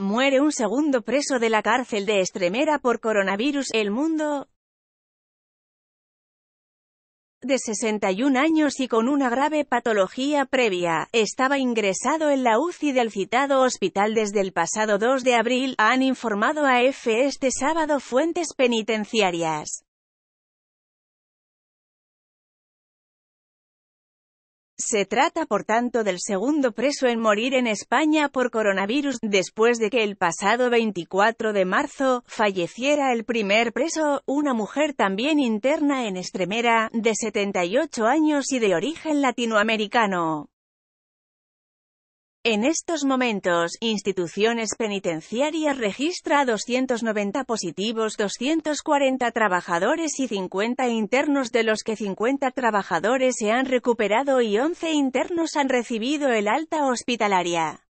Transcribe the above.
Muere un segundo preso de la cárcel de Estremera por coronavirus. El mundo de 61 años y con una grave patología previa, estaba ingresado en la UCI del citado hospital desde el pasado 2 de abril, han informado a F e este sábado fuentes penitenciarias. Se trata por tanto del segundo preso en morir en España por coronavirus, después de que el pasado 24 de marzo, falleciera el primer preso, una mujer también interna en Estremera, de 78 años y de origen latinoamericano. En estos momentos, instituciones penitenciarias registra 290 positivos, 240 trabajadores y 50 internos de los que 50 trabajadores se han recuperado y 11 internos han recibido el alta hospitalaria.